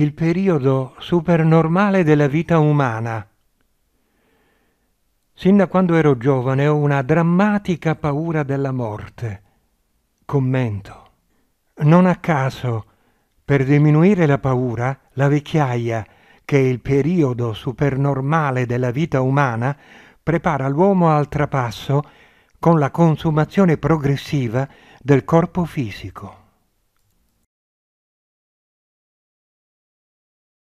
il periodo supernormale della vita umana. Sin da quando ero giovane ho una drammatica paura della morte. Commento. Non a caso, per diminuire la paura, la vecchiaia, che è il periodo supernormale della vita umana, prepara l'uomo al trapasso con la consumazione progressiva del corpo fisico.